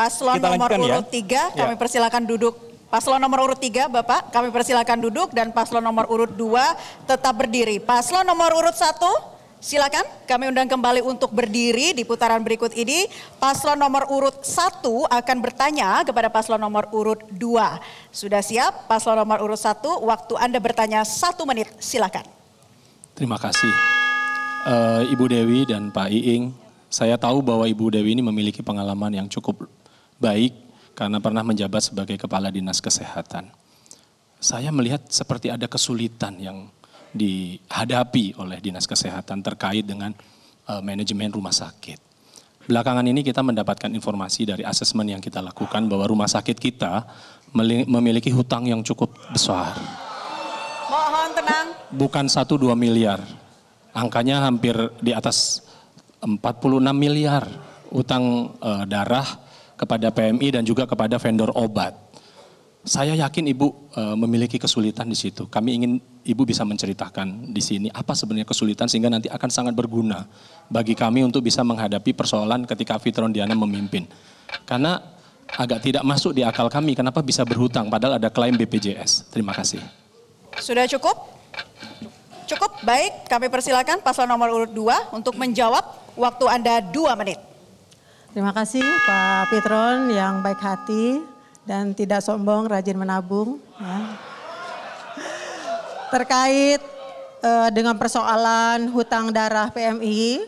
paslon Kita nomor ya. urut ya? 3 kami ya. persilakan duduk. Paslon nomor urut tiga Bapak kami persilakan duduk dan paslon nomor urut dua tetap berdiri. Paslon nomor urut satu Silakan kami undang kembali untuk berdiri di putaran berikut ini. Paslon nomor urut satu akan bertanya kepada paslon nomor urut dua. Sudah siap? Paslon nomor urut satu waktu Anda bertanya satu menit. Silakan. Terima kasih. Uh, Ibu Dewi dan Pak Iing, saya tahu bahwa Ibu Dewi ini memiliki pengalaman yang cukup baik karena pernah menjabat sebagai kepala dinas kesehatan. Saya melihat seperti ada kesulitan yang dihadapi oleh dinas kesehatan terkait dengan uh, manajemen rumah sakit. Belakangan ini kita mendapatkan informasi dari asesmen yang kita lakukan bahwa rumah sakit kita memiliki hutang yang cukup besar. Mohon tenang. Bukan 1-2 miliar. Angkanya hampir di atas 46 miliar utang uh, e, darah kepada PMI dan juga kepada vendor obat. Saya yakin Ibu e, memiliki kesulitan di situ. Kami ingin Ibu bisa menceritakan di sini apa sebenarnya kesulitan sehingga nanti akan sangat berguna bagi kami untuk bisa menghadapi persoalan ketika Fitron Diana memimpin. Karena agak tidak masuk di akal kami kenapa bisa berhutang padahal ada klaim BPJS. Terima kasih. Sudah cukup? Cukup, baik. Kami persilakan paslon nomor urut 2 untuk menjawab waktu Anda 2 menit. Terima kasih Pak Petron yang baik hati dan tidak sombong, rajin menabung. Ya. Terkait uh, dengan persoalan hutang darah PMI,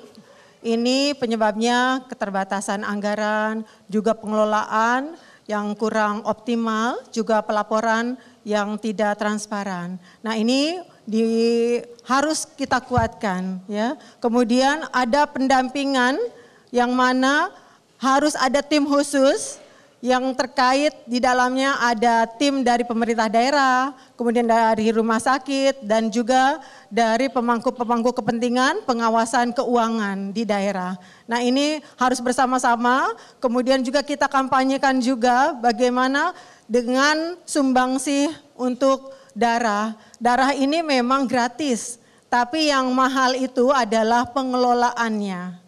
ini penyebabnya keterbatasan anggaran, juga pengelolaan yang kurang optimal, juga pelaporan yang tidak transparan. Nah ini di, harus kita kuatkan ya. Kemudian ada pendampingan yang mana harus ada tim khusus yang terkait di dalamnya ada tim dari pemerintah daerah, kemudian dari rumah sakit, dan juga dari pemangku-pemangku kepentingan pengawasan keuangan di daerah. Nah ini harus bersama-sama, kemudian juga kita kampanyekan juga bagaimana dengan sumbangsih untuk darah. Darah ini memang gratis, tapi yang mahal itu adalah pengelolaannya,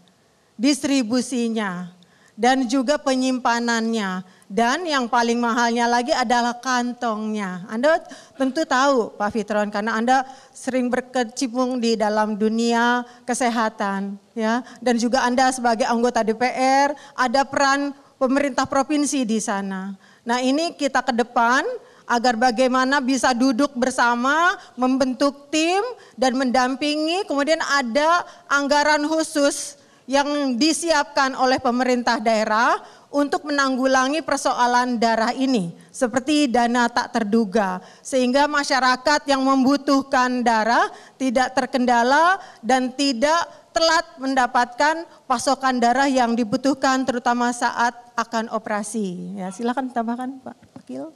distribusinya dan juga penyimpanannya. Dan yang paling mahalnya lagi adalah kantongnya. Anda tentu tahu Pak Fitron karena Anda sering berkecimpung di dalam dunia kesehatan ya dan juga Anda sebagai anggota DPR ada peran pemerintah provinsi di sana. Nah, ini kita ke depan agar bagaimana bisa duduk bersama, membentuk tim dan mendampingi kemudian ada anggaran khusus yang disiapkan oleh pemerintah daerah untuk menanggulangi persoalan darah ini, seperti dana tak terduga, sehingga masyarakat yang membutuhkan darah tidak terkendala dan tidak telat mendapatkan pasokan darah yang dibutuhkan, terutama saat akan operasi. Ya, silakan tambahkan, Pak Wakil.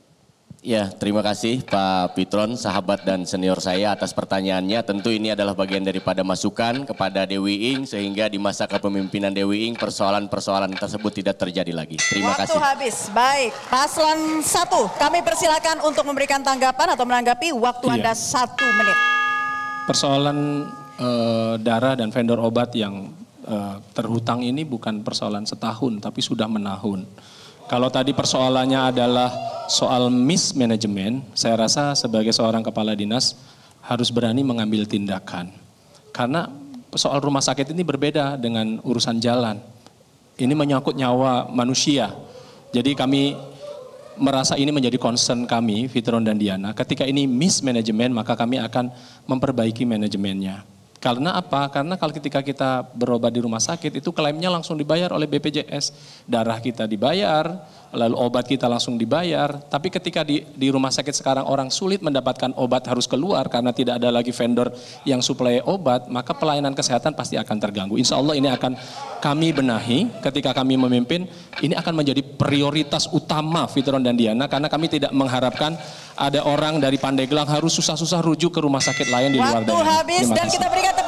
Ya, terima kasih Pak Pitron, sahabat dan senior saya atas pertanyaannya. Tentu ini adalah bagian daripada masukan kepada Dewi Ing sehingga di masa kepemimpinan Dewi Ing persoalan-persoalan tersebut tidak terjadi lagi. Terima Waktu kasih. Waktu habis. Baik, paslon satu, kami persilakan untuk memberikan tanggapan atau menanggapi waktu iya. Anda satu menit. Persoalan e, darah dan vendor obat yang e, terhutang ini bukan persoalan setahun, tapi sudah menahun kalau tadi persoalannya adalah soal mismanagement, saya rasa sebagai seorang kepala dinas harus berani mengambil tindakan. Karena soal rumah sakit ini berbeda dengan urusan jalan. Ini menyangkut nyawa manusia. Jadi kami merasa ini menjadi concern kami, Fitron dan Diana. Ketika ini mismanagement, maka kami akan memperbaiki manajemennya. Karena apa? Karena kalau ketika kita berobat di rumah sakit itu klaimnya langsung dibayar oleh BPJS. Darah kita dibayar, lalu obat kita langsung dibayar. Tapi ketika di, di rumah sakit sekarang orang sulit mendapatkan obat harus keluar karena tidak ada lagi vendor yang suplai obat, maka pelayanan kesehatan pasti akan terganggu. Insya Allah ini akan kami benahi ketika kami memimpin, ini akan menjadi prioritas utama Fitron dan Diana karena kami tidak mengharapkan ada orang dari Pandeglang harus susah-susah rujuk ke rumah sakit lain di luar daerah. Waktu daerah. habis dan kita berikan tepuk